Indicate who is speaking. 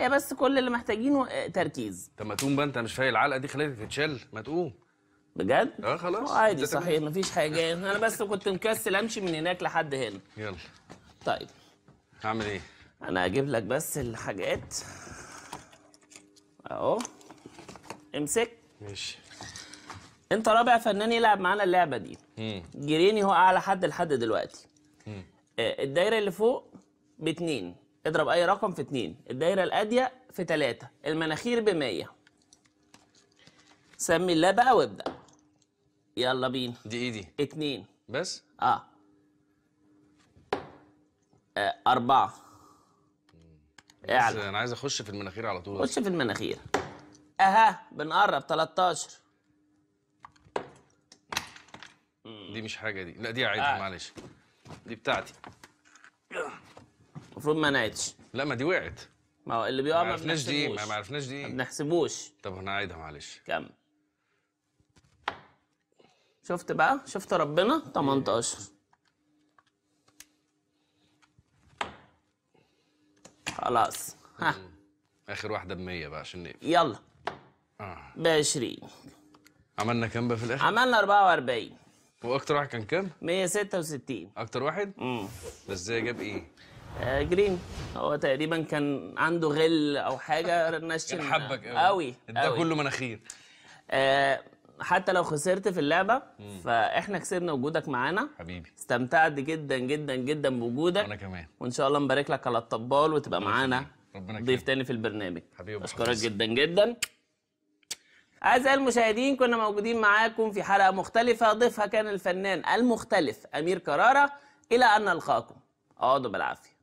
Speaker 1: هي آه، بس كل اللي محتاجينه آه، تركيز طب ما تقوم بقى انت مش فايق العلقه دي خليها تتشل ما تقوم بجد؟ اه خلاص أه، عادي صحيح مفيش حاجه انا بس كنت مكسل امشي من هناك لحد هنا يلا طيب هعمل ايه؟ انا هجيب لك بس الحاجات اهو امسك ماشي انت رابع فنان يلعب معانا اللعبه دي جريني هو اعلى حد لحد دلوقتي الدايره اللي فوق باتنين اضرب اي رقم في 2 الدايره الاديه في 3 المناخير ب 100 سمي الله بقى وابدا يلا بينا دي ايه دي 2 بس اه 4 آه. اعلى انا عايز اخش في المناخير على طول خش في المناخير اها بنقرب 13 دي مش حاجه دي لا دي عادي آه. معلش دي بتاعتي المفروض ما نعدش لا ما دي وقعت ما هو اللي بيقع ما عرفناش دي ما عرفناش دي ما بنحسبوش طب هنعيدها معلش كمل شفت بقى شفت ربنا 18 خلاص ها اخر واحده ب 100 بقى عشان نقفل يلا اه ب 20 عملنا كام بقى في الاخر؟ عملنا 44 واكتر واحد كان كام؟ 166 اكتر واحد؟ امم بس ازاي جاب ايه؟ آه، جرين هو تقريبا كان عنده غل او حاجه ناشن حبك قوي ده كله مناخير آه، حتى لو خسرت في اللعبه فاحنا كسبنا وجودك معانا حبيبي استمتعت جدا جدا جدا بوجودك وانا كمان وان شاء الله نبارك لك على الطبال وتبقى معانا ربنا ضيف تاني في البرنامج حبيبي اشكرك جدا جدا أعزائي المشاهدين كنا موجودين معاكم في حلقة مختلفة ضيفها كان الفنان المختلف أمير كرارة إلى أن نلقاكم اقعدوا بالعافية